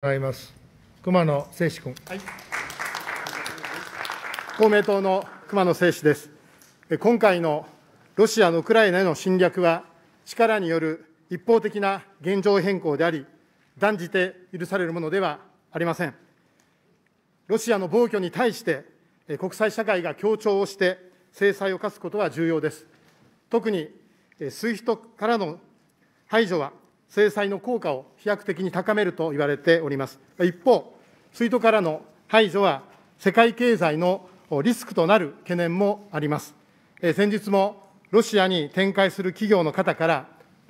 伺います。熊野誠志君、はい、公明党の熊野誠志です。今回のロシアのウクライナへの侵略は、力による一方的な現状変更であり、断じて許されるものではありません。ロシアの暴挙に対して、国際社会が協調をして制裁を科すことは重要です。特に s w i f からの排除は、制裁の効果を飛躍的に高めると言われております。一方、水道からの排除は世界経済のリスクとなる懸念もあります。先日もロシアに展開する企業の方から、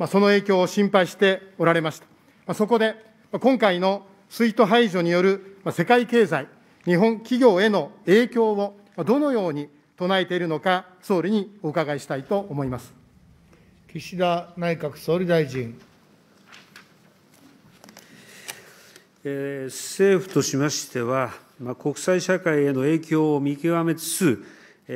その影響を心配しておられました。そこで、今回の水戸排除による、世界経済、日本企業への影響をどのように唱えているのか、総理にお伺いしたいと思います。岸田内閣総理大臣。政府としましては、国際社会への影響を見極めつつ、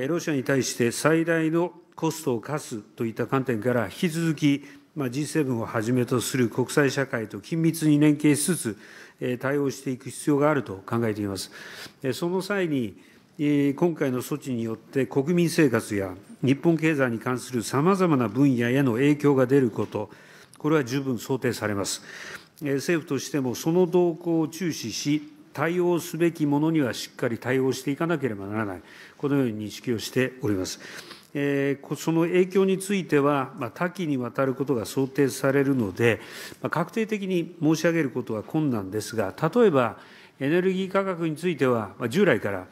ロシアに対して最大のコストを課すといった観点から、引き続き G7 をはじめとする国際社会と緊密に連携しつつ、対応していく必要があると考えています。その際に、今回の措置によって国民生活や日本経済に関するさまざまな分野への影響が出ること、これは十分想定されます。政府としてもその動向を注視し、対応すべきものにはしっかり対応していかなければならない、このように認識をしております。その影響については、多岐にわたることが想定されるので、確定的に申し上げることは困難ですが、例えばエネルギー価格については、従来から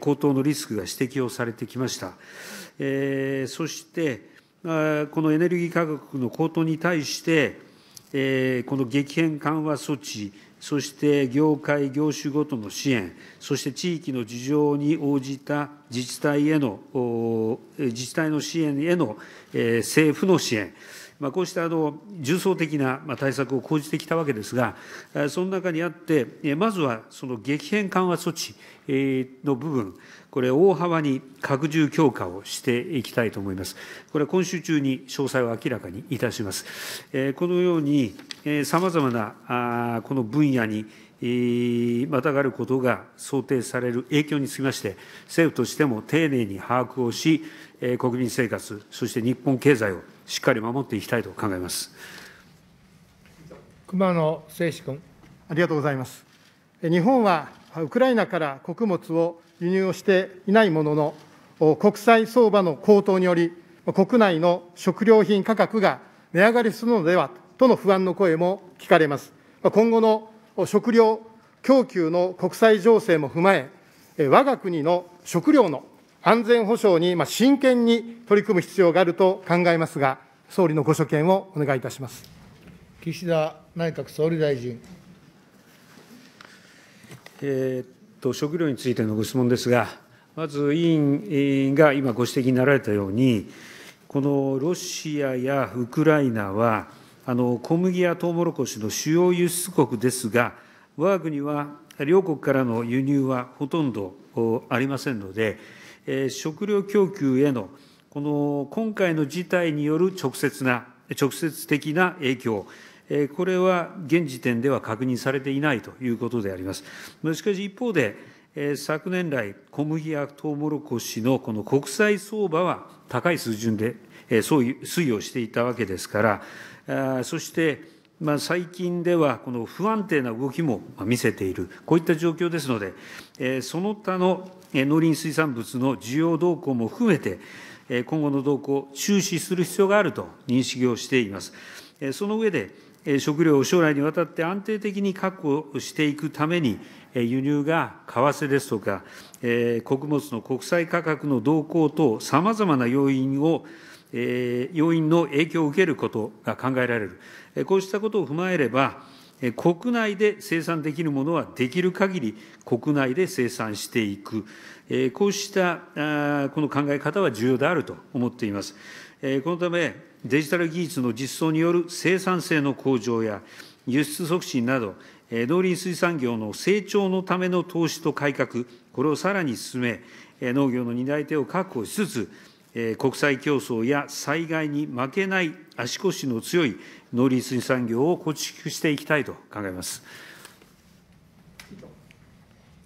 高騰のリスクが指摘をされてきました。そして、このエネルギー価格の高騰に対して、この激変緩和措置、そして業界、業種ごとの支援、そして地域の事情に応じた自治体への、自治体の支援への政府の支援、こうした重層的な対策を講じてきたわけですが、その中にあって、まずはその激変緩和措置の部分、これ、大幅に拡充強化をしていきたいと思います。これは今週中に詳細を明らかにいたします。このように、さまざまなこの分野にまたがることが想定される影響につきまして、政府としても丁寧に把握をし、国民生活、そして日本経済をしっかり守っていきたいと考えます。熊野誠志君。ありがとうございます。日本はウクライナから穀物を輸入をしていないものの、国際相場の高騰により、国内の食料品価格が値上がりするのではとの不安の声も聞かれます。今後の食料供給の国際情勢も踏まえ、我が国の食料の安全保障に真剣に取り組む必要があると考えますが、総理のご所見をお願いいたします。岸田内閣総理大臣。えー、っと食料についてのご質問ですが、まず委員が今ご指摘になられたように、このロシアやウクライナは、あの小麦やトウモロコシの主要輸出国ですが、我が国は両国からの輸入はほとんどありませんので、食料供給への今回の事態による直接な、直接的な影響、これは現時点では確認されていないということであります。しかし一方で、昨年来、小麦やトウモロコシのこの国際相場は高い水準で推移をしていたわけですから、そして、まあ、最近ではこの不安定な動きも見せている、こういった状況ですので、その他の農林水産物の需要動向も含めて、今後の動向、注視する必要があると認識をしています。その上で、食料を将来にわたって安定的に確保していくために、輸入が為替ですとか、穀物の国際価格の動向等、さまざまな要因を、要因の影響を受けることが考えられる。こうしたことを踏まえれば、国内で生産できるものはできるかぎり国内で生産していく、こうしたこの考え方は重要であると思っています。このため、デジタル技術の実装による生産性の向上や、輸出促進など、農林水産業の成長のための投資と改革、これをさらに進め、農業の担い手を確保しつつ、国際競争や災害に負けない足腰の強い農林水産業を構築していきたいと考えます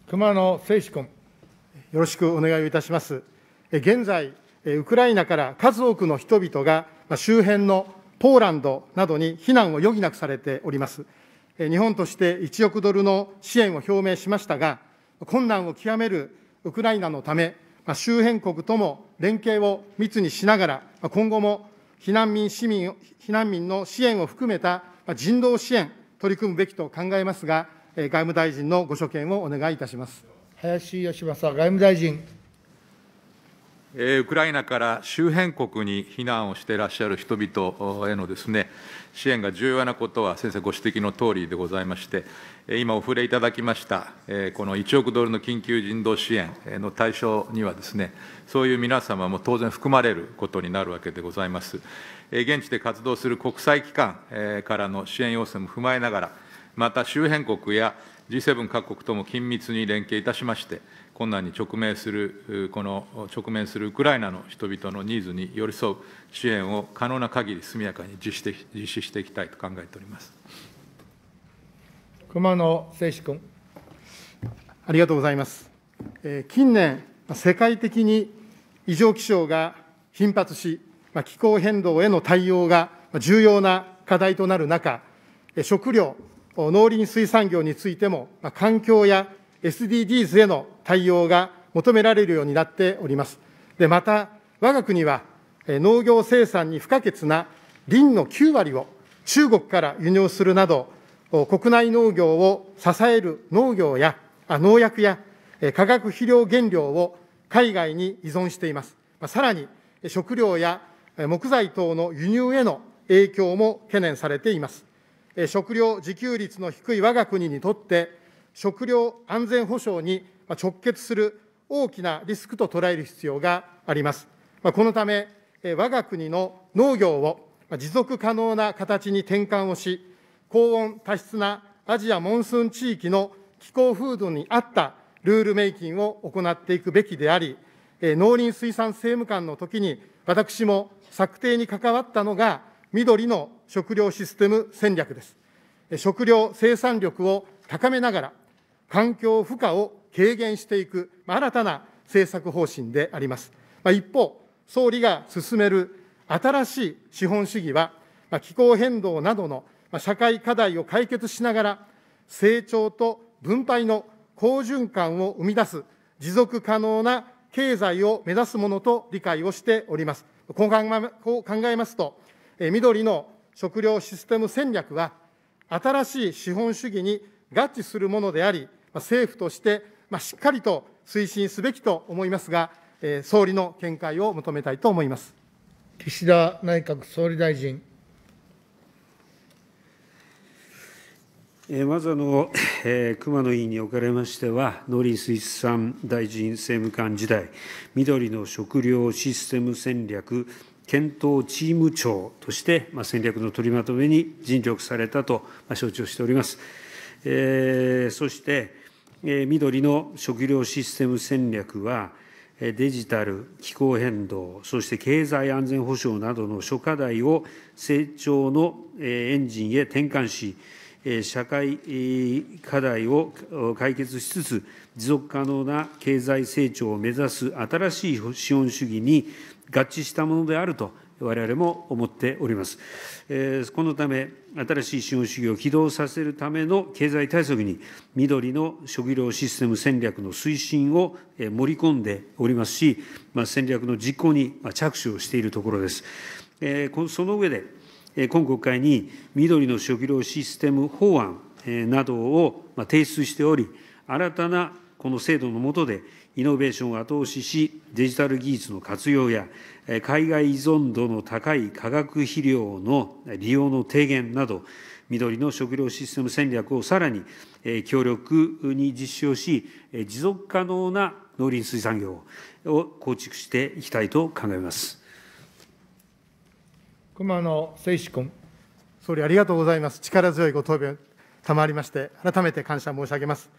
熊野誠司君。よろしくお願いいたします。現在、ウクライナから数多くの人々が周辺のポーランドなどに避難を余儀なくされております。日本として1億ドルの支援を表明しましたが、困難を極めるウクライナのため、周辺国とも連携を密にしながら、今後も避難民市民、避難民の支援を含めた人道支援、取り組むべきと考えますが、外務大臣のご所見をお願いいたします。林芳正外務大臣。ウクライナから周辺国に避難をしていらっしゃる人々へのです、ね、支援が重要なことは、先生ご指摘のとおりでございまして、今お触れいただきました、この1億ドルの緊急人道支援の対象にはです、ね、そういう皆様も当然含まれることになるわけでございます。現地で活動する国際機関からの支援要請も踏まえながら、また周辺国や G7 各国とも緊密に連携いたしまして、困難に直面する、この直面するウクライナの人々のニーズに寄り添う支援を可能な限り速やかに実施実施していきたいと考えております熊野誠志君。ありがとうございます。えー、近年、世界的に異常気象が頻発し、気候変動への対応が重要な課題となる中、食料、農林水産業についても、環境や SDGs への対応が求められるようになっております。でまた、我が国は農業生産に不可欠な林の9割を中国から輸入するなど、国内農業を支える農業やあ農薬や化学肥料原料を海外に依存しています。さらに、食料や木材等の輸入への影響も懸念されています。食料自給率の低い我が国にとって、食料安全保障に直結する大きなリスクと捉える必要があります。このため、我が国の農業を持続可能な形に転換をし、高温多湿なアジアモンスーン地域の気候風土に合ったルールメイキングを行っていくべきであり、農林水産政務官の時に、私も策定に関わったのが、緑の食料システム戦略です。食料生産力を高めながら、環境負荷を軽減していく、新たな政策方針であります。一方、総理が進める新しい資本主義は、気候変動などの社会課題を解決しながら、成長と分配の好循環を生み出す持続可能な経済を目指すものと理解をしております。こう考えますと、緑の食料システム戦略は、新しい資本主義に合致するものであり、政府として、まあ、しっかりと推進すべきと思いますが、え総理の見解を求めたいと思います岸田内閣総理大臣。まずあの、えー、熊野委員におかれましては、農林水産大臣政務官時代、緑の食料システム戦略検討チーム長として、まあ、戦略の取りまとめに尽力されたと、まあ、承知をしております。えー、そして、緑の食料システム戦略は、デジタル、気候変動、そして経済安全保障などの諸課題を成長のエンジンへ転換し、社会課題を解決しつつ、持続可能な経済成長を目指す新しい資本主義に合致したものであると我々も思っております。このため、新しい資本主義を起動させるための経済対策に、緑の食料システム戦略の推進を盛り込んでおりますし、戦略の実行に着手をしているところです。その上で、今国会に緑の食料システム法案などを提出しており、新たなこの制度の下で、イノベーションを後押しし、デジタル技術の活用や、海外依存度の高い化学肥料の利用の低減など、緑の食料システム戦略をさらに強力に実施をし、持続可能な農林水産業を構築していきたいと考えます。熊野誠志君。総理ありがとうございます。力強いご答弁賜りまして、改めて感謝申し上げます。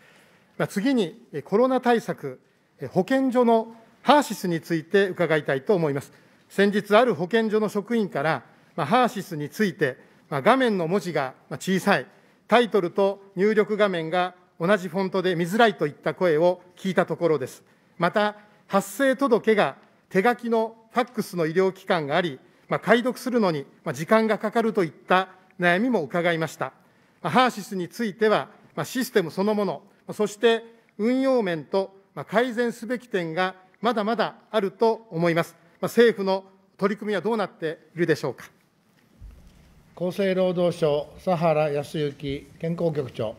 次にコロナ対策保健所のハーシスについて伺いたいと思います。先日、ある保健所の職員から、まあ、ハーシスについて、まあ、画面の文字が小さい、タイトルと入力画面が同じフォントで見づらいといった声を聞いたところです。また、発生届が手書きのファックスの医療機関があり、まあ、解読するのに時間がかかるといった悩みも伺いました。まハーシスについては、まシステムそのもの、そして運用面とまあ、改善すべき点がまだまだあると思います。まあ、政府の取り組みはどうなっているでしょうか。厚生労働省、佐原康之健康局長。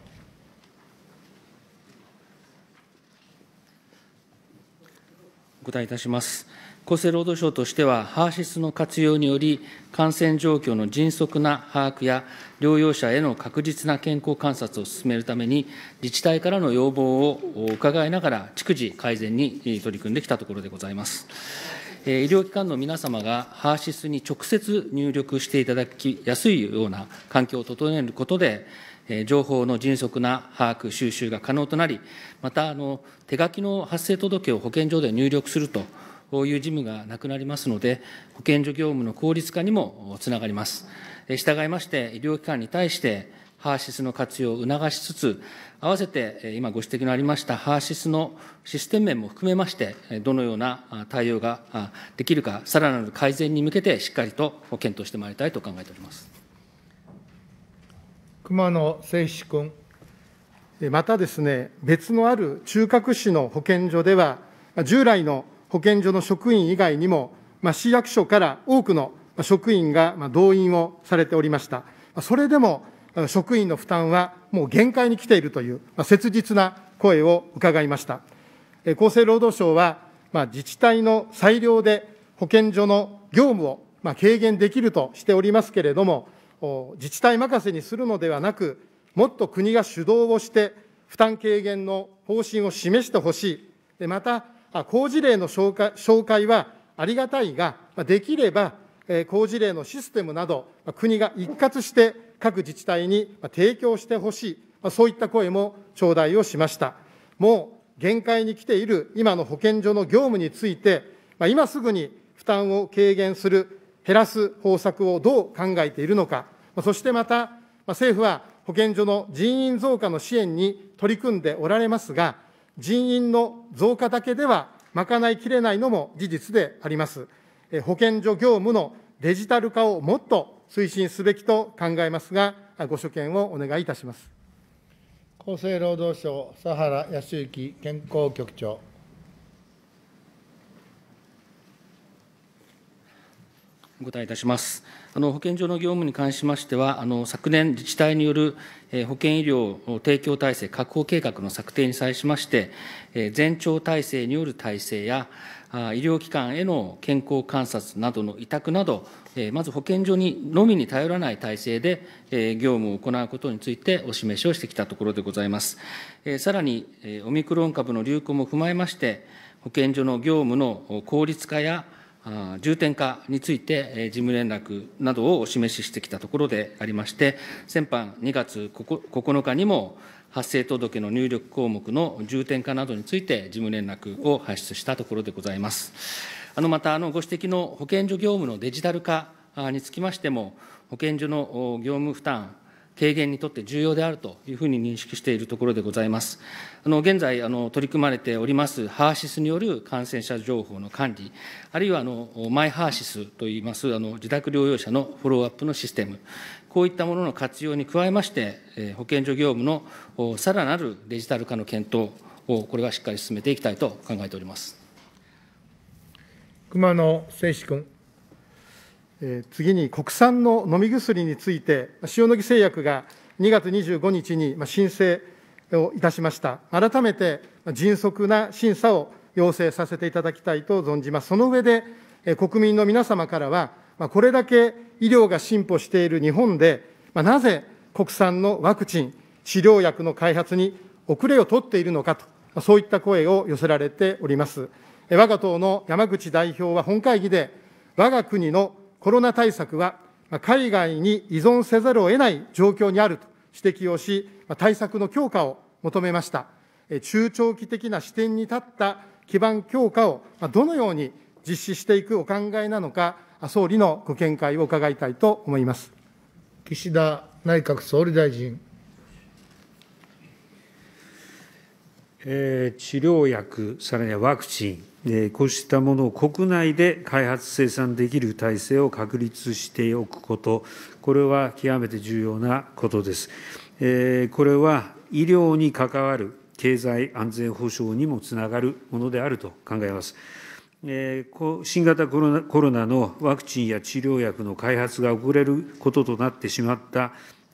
お答えいたします。厚生労働省としては、ＨＥＲ−ＳＹＳ の活用により、感染状況の迅速な把握や、療養者への確実な健康観察を進めるために、自治体からの要望を伺いながら、逐次改善に取り組んできたところでございます。医療機関の皆様が h e r s s に直接入力していただきやすいような環境を整えることで、情報の迅速な把握、収集が可能となり、またあの手書きの発生届を保健所で入力するとこういう事務がなくなりますので、保健所業務の効率化にもつながります。従いまして、医療機関に対して、ハーシスの活用を促しつつ、併せて今ご指摘のありましたハーシスのシステム面も含めまして、どのような対応ができるか、さらなる改善に向けてしっかりと検討してまいりたいと考えております熊野誠一君。またですね、別のある中核市の保健所では、従来の保健所の職員以外にも、まあ、市役所から多くの職員が動員をされておりました。それでも職員の負担はもう限界に来ているという、まあ、切実な声を伺いました。厚生労働省は、まあ、自治体の裁量で保健所の業務をまあ軽減できるとしておりますけれども、自治体任せにするのではなく、もっと国が主導をして、負担軽減の方針を示してほしい、また好事例の紹介紹介はありがたいが、できれば好事例のシステムなど、国が一括して各自治体に提供してほしい、そういった声も頂戴をしました。もう限界に来ている今の保健所の業務について、今すぐに負担を軽減する、減らす方策をどう考えているのか、そしてまた、政府は保健所の人員増加の支援に取り組んでおられますが、人員の増加だけでは賄いきれないのも事実であります。保健所業務のデジタル化をもっと推進すべきと考えますが、ご所見をお願いいたします。厚生労働省、佐原康之健康局長。お答えいたします。保健所の業務に関しましては、昨年、自治体による保健医療提供体制確保計画の策定に際しまして、全庁体制による体制や、医療機関への健康観察などの委託など、まず保健所にのみに頼らない体制で業務を行うことについてお示しをしてきたところでございます。さらに、オミクロン株の流行も踏まえまして、保健所の業務の効率化や、重点化について事務連絡などをお示ししてきたところでありまして、先般2月9日にも、発生届の入力項目の重点化などについて、事務連絡を発出したところでございます。あのまた、ご指摘の保健所業務のデジタル化につきましても、保健所の業務負担軽減にとって重要であるというふうに認識しているところでございます。あの現在あの、取り組まれております、ハーシスによる感染者情報の管理、あるいはあのマイハーシスといいますあの自宅療養者のフォローアップのシステム、こういったものの活用に加えまして、え保健所業務のさらなるデジタル化の検討を、これはしっかり進めていきたいと考えております。熊野誠司君。次に国産の飲み薬について、塩野義製薬が2月25日に申請をいたしました。改めて迅速な審査を要請させていただきたいと存じます。その上で、国民の皆様からは、これだけ医療が進歩している日本で、なぜ国産のワクチン、治療薬の開発に遅れを取っているのかと、そういった声を寄せられております。我が党の山口代表は本会議で、我が国のコロナ対策は海外に依存せざるを得ない状況にあると指摘をし、対策の強化を求めました。中長期的な視点に立った基盤強化をどのように実施していくお考えなのか、総理のご見解を伺いたいと思います岸田内閣総理大臣。えー、治療薬、さらにはワクチン、こうしたものを国内で開発、生産できる体制を確立しておくこと、これは極めて重要なことです。これは医療に関わる経済安全保障にもつながるものであると考えます。新型コロナのワクチンや治療薬の開発が遅れることとなってしまった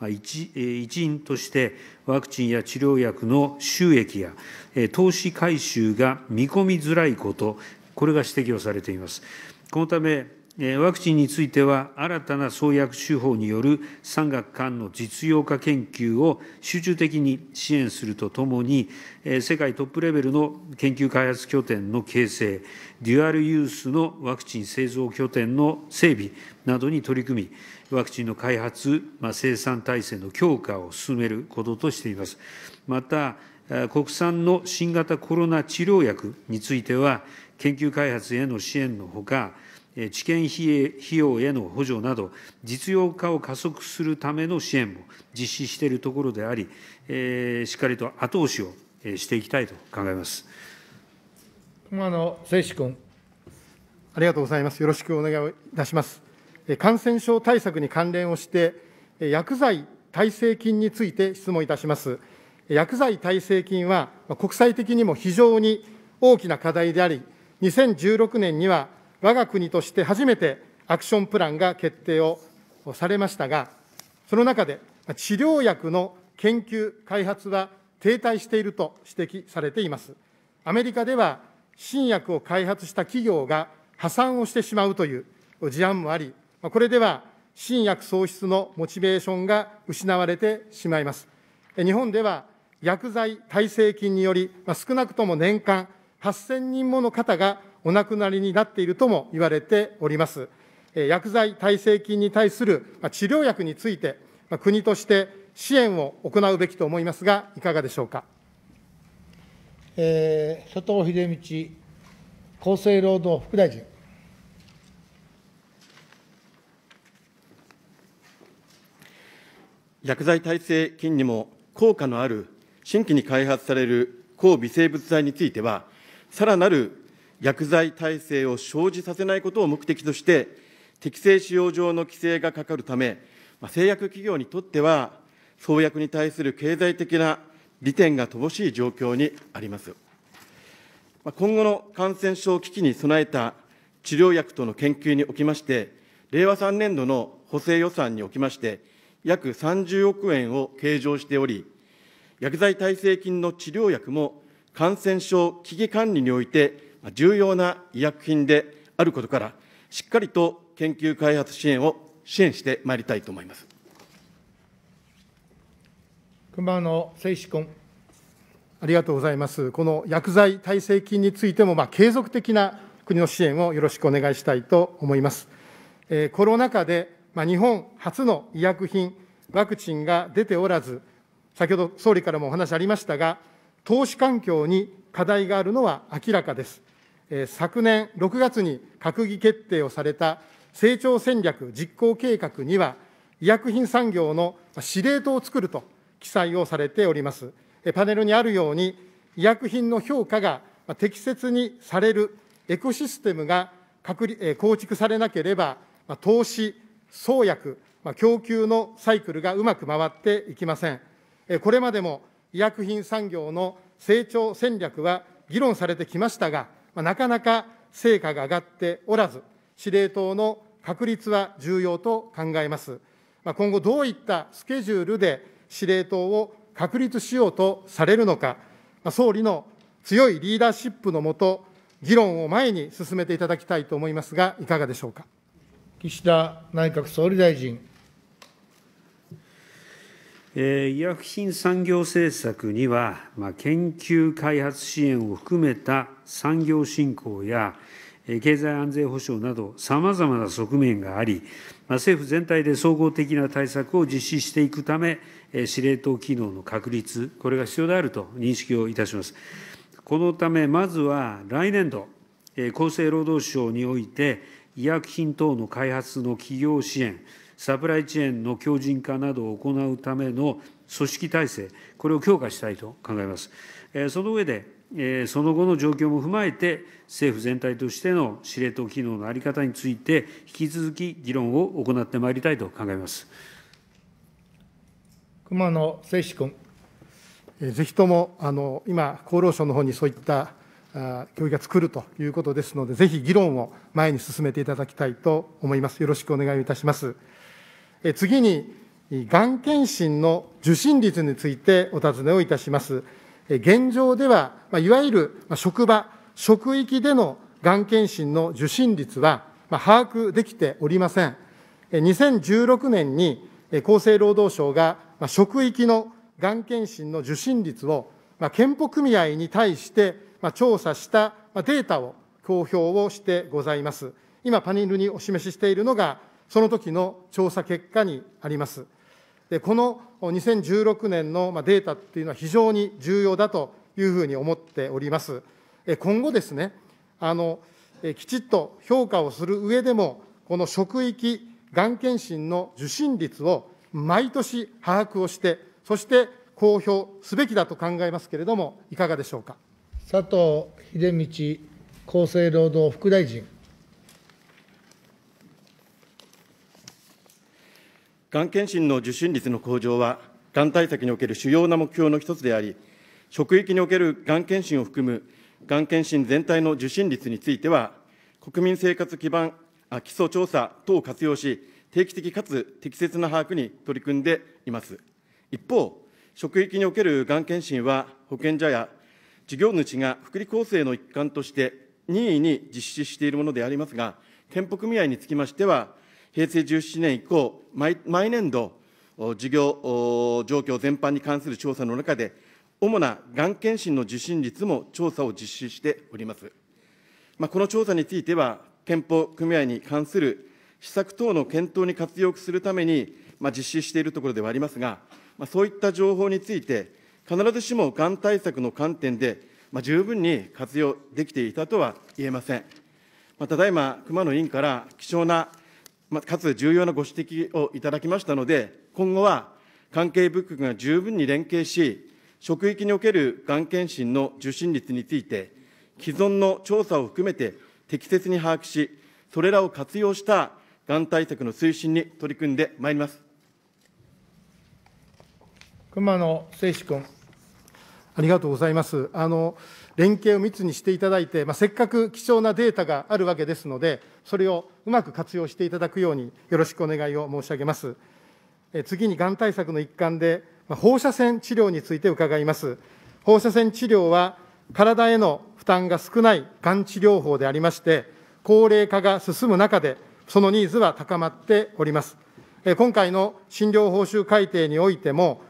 一因として、ワクチンや治療薬の収益や投資回収が見込みづらいこと、これが指摘をされています。このため、ワクチンについては、新たな創薬手法による産学官の実用化研究を集中的に支援するとともに、世界トップレベルの研究開発拠点の形成、デュアルユースのワクチン製造拠点の整備などに取り組み、ワクチンの開発、生産体制の強化を進めることとしています。また、国産の新型コロナ治療薬については、研究開発への支援のほか、治験費用への補助など、実用化を加速するための支援も実施しているところであり、しっかりと後押しをしていきたいと考えます。熊野誠志君。ありがとうございます。よろしくお願いいたします。感染症対策に関連をして、薬剤耐性菌について質問いたします。薬剤耐性菌は国際的にも非常に大きな課題であり、2016年には我が国として初めてアクションプランが決定をされましたが、その中で治療薬の研究・開発は停滞していると指摘されています。アメリカでは新薬を開発した企業が破産をしてしまうという事案もあり、これでは新薬創出のモチベーションが失われてしまいます。日本では薬剤耐性菌により、まあ、少なくとも年間8000人もの方がお亡くなりになっているとも言われております。薬剤耐性菌に対する治療薬について、国として支援を行うべきと思いますが、いかがでしょうか。えー、佐藤秀道厚生労働副大臣。薬剤耐性菌にも効果のある新規に開発される抗微生物剤については、さらなる薬剤耐性を生じさせないことを目的として、適正使用上の規制がかかるため、製薬企業にとっては、創薬に対する経済的な利点が乏しい状況にあります。今後の感染症危機に備えた治療薬との研究におきまして、令和3年度の補正予算におきまして、約30億円を計上しており、薬剤耐性菌の治療薬も感染症危機管理において重要な医薬品であることから、しっかりと研究開発支援を支援してまいりたいと思います。熊野誠志君。ありがとうございます。この薬剤耐性菌についても、まあ、継続的な国の支援をよろしくお願いしたいと思います。えー、コロナ禍で、まあ、日本初の医薬品、ワクチンが出ておらず、先ほど総理からもお話ありましたが、投資環境に課題があるのは明らかです。昨年6月に閣議決定をされた成長戦略実行計画には、医薬品産業の司令塔を作ると記載をされております。パネルにあるように、医薬品の評価が適切にされるエコシステムが構築されなければ、投資、創薬、供給のサイクルがうまく回っていきません。これまでも医薬品産業の成長戦略は議論されてきましたが、なかなか成果が上がっておらず、司令塔の確立は重要と考えます。今後、どういったスケジュールで司令塔を確立しようとされるのか、総理の強いリーダーシップのもと、議論を前に進めていただきたいと思いますが、いかがでしょうか。岸田内閣総理大臣。医薬品産業政策には、研究開発支援を含めた産業振興や、経済安全保障など、さまざまな側面があり、政府全体で総合的な対策を実施していくため、司令塔機能の確立、これが必要であると認識をいたします。このため、まずは来年度、厚生労働省において、医薬品等の開発の企業支援、サプライチェーンの強靭化などを行うための組織体制、これを強化したいと考えます。その上で、その後の状況も踏まえて、政府全体としての司令塔機能の在り方について、引き続き議論を行ってまいりたいと考えます。熊野誠志君。ぜひともあの今、厚労省の方にそういった協議が作るということですので、ぜひ議論を前に進めていただきたいと思います。よろしくお願いいたします。次に、がん検診の受診率についてお尋ねをいたします。現状では、いわゆる職場、職域でのがん検診の受診率は把握できておりません。2016年に厚生労働省が職域のがん検診の受診率を健保組合に対して調査したデータを公表をしてございます。今、パネルにお示ししているのが、その時の調査結果にあります。でこの2016年のデータっていうのは非常に重要だというふうに思っております。今後ですね、あのきちっと評価をする上でも、この職域がん検診の受診率を毎年把握をして、そして公表すべきだと考えますけれども、いかがでしょうか。佐藤秀道厚生労働副大臣。がん検診の受診率の向上は、がん対策における主要な目標の一つであり、職域におけるがん検診を含む、がん検診全体の受診率については、国民生活基盤、あ基礎調査等を活用し、定期的かつ適切な把握に取り組んでいます。一方、職域におけるがん検診は、保健所や事業主が福利厚生の一環として、任意に実施しているものでありますが、健保組合につきましては、平成17年以降、毎年度、事業状況全般に関する調査の中で、主ながん検診の受診率も調査を実施しております。まあ、この調査については、憲法組合に関する施策等の検討に活用するために、まあ、実施しているところではありますが、まあ、そういった情報について、必ずしもがん対策の観点で、まあ、十分に活用できていたとは言えません。まあ、ただいま、熊野委員から貴重なかつ重要なご指摘をいただきましたので、今後は関係部局が十分に連携し、職域におけるがん検診の受診率について、既存の調査を含めて適切に把握し、それらを活用したがん対策の推進に取り組んでまいります。熊野誠志君。ありがとうございます。あの連携を密にしていただいて、まあ、せっかく貴重なデータがあるわけですので、それをうまく活用していただくように、よろしくお願いを申し上げます。え次に、がん対策の一環で、まあ、放射線治療について伺います。放射線治療は、体への負担が少ないがん治療法でありまして、高齢化が進む中で、そのニーズは高まっております。今回の診療報酬改定においても、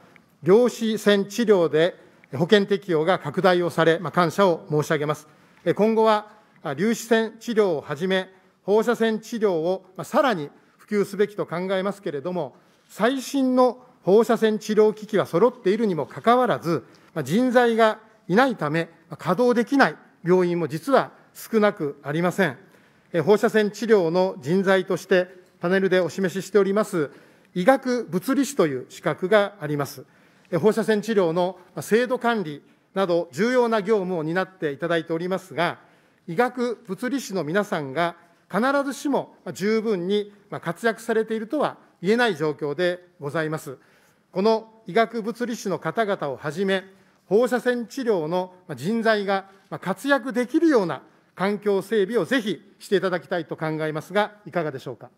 量子線治療で保険適用が拡大をされ、まあ、感謝を申し上げます。今後は粒子線治療をはじめ、放射線治療をさらに普及すべきと考えますけれども、最新の放射線治療機器は揃っているにもかかわらず、人材がいないため、稼働できない病院も実は少なくありません。放射線治療の人材として、パネルでお示ししております、医学物理士という資格があります。放射線治療の制度管理など、重要な業務を担っていただいておりますが、医学物理士の皆さんが必ずしも十分に活躍されているとは言えない状況でございます。この医学物理士の方々をはじめ、放射線治療の人材が活躍できるような環境整備をぜひしていただきたいと考えますが、いかがでしょうか。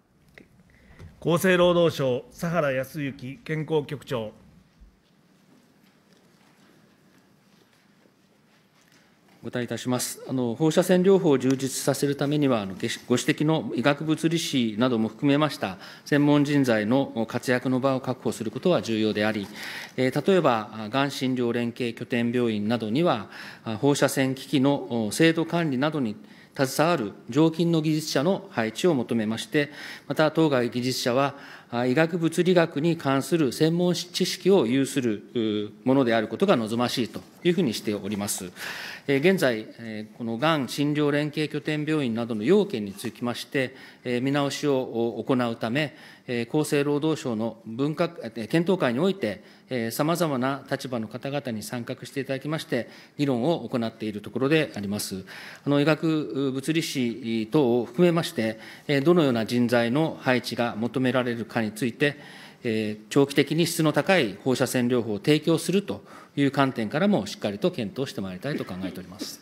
厚生労働省、佐原康之健康局長。お答えいたします。あの放射線療法を充実させるためにはあの、ご指摘の医学物理士なども含めました専門人材の活躍の場を確保することは重要であり、えー、例えば、がん診療連携拠点病院などには、放射線機器の制度管理などに携わる常勤の技術者の配置を求めまして、また当該技術者は、医学物理学に関する専門知識を有するものであることが望ましいというふうにしております。現在、このがん診療連携拠点病院などの要件につきまして、見直しを行うため、厚生労働省の分科検討会において、さまざまな立場の方々に参画していただきまして、議論を行っているところであります。医学物理士等を含めまして、どのような人材の配置が求められるかについて、長期的に質の高い放射線療法を提供するという観点からも、しっかりと検討してまいりたいと考えております。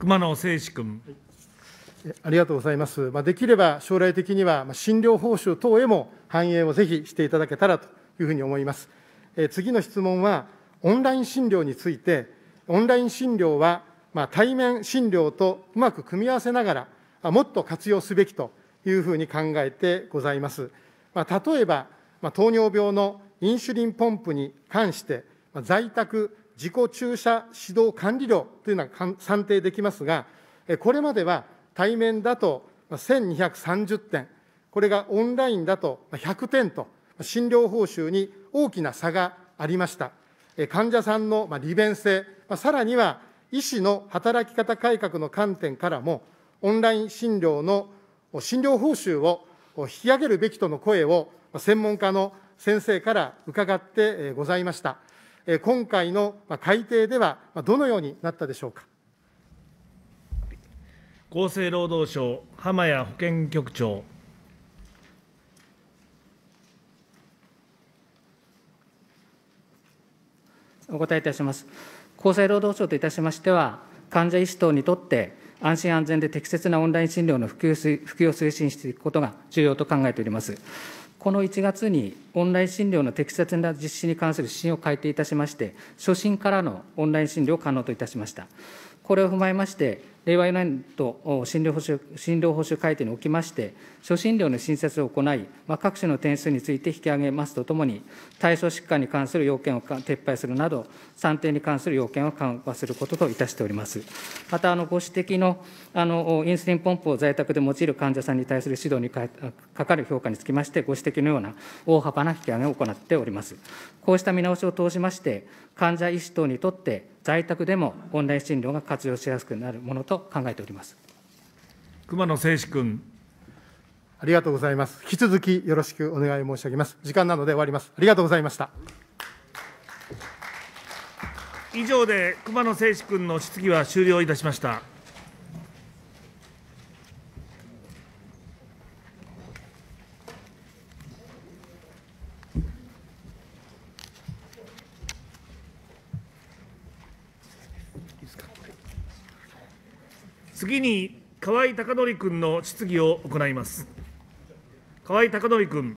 熊野誠司君。ありがとうございます。まあ、できれば将来的には、診療報酬等へも反映をぜひしていただけたらというふうに思います。え次の質問は、オンライン診療について、オンライン診療は、まあ、対面診療とうまく組み合わせながら、もっと活用すべきというふうに考えてございます。まあ、例えば、まあ、糖尿病のインシュリンポンプに関して、まあ、在宅自己注射指導管理料というのは算定できますが、これまでは対面だと1230点、これがオンラインだと100点と、診療報酬に大きな差がありました。患者さんの利便性、さらには医師の働き方改革の観点からも、オンライン診療の診療報酬を引き上げるべきとの声を専門家の先生から伺ってございました。今回の改定ではどのようになったでしょうか。厚生労働省、浜谷保健局長。お答えいたします。厚生労働省といたしましては、患者医師等にとって、安心安全で適切なオンライン診療の普及普及を推進していくことが重要と考えております。この1月にオンライン診療の適切な実施に関する指針を改定いたしまして、初診からのオンライン診療を可能といたしました。これを踏まえまして、令和4年度診療報酬診療報酬改定におきまして、初診料の新設を行い、各種の点数について引き上げますとともに、対象疾患に関する要件を撤廃するなど、算定に関する要件を緩和することといたしております。また、あのご指摘のあのインスリンポンプを在宅で用いる患者さんに対する指導にかかる評価につきまして、ご指摘のような大幅な引き上げを行っております。こうした見直しを通しまして、患者医師等にとって、在宅でもオンライン診療が活用しやすくなるものと考えております熊野誠司君。ありがとうございます。引き続きよろしくお願い申し上げます。時間なので終わります。ありがとうございました。以上で熊野誠司君の質疑は終了いたしました。次に河合孝則君の質疑を行います。河合孝則君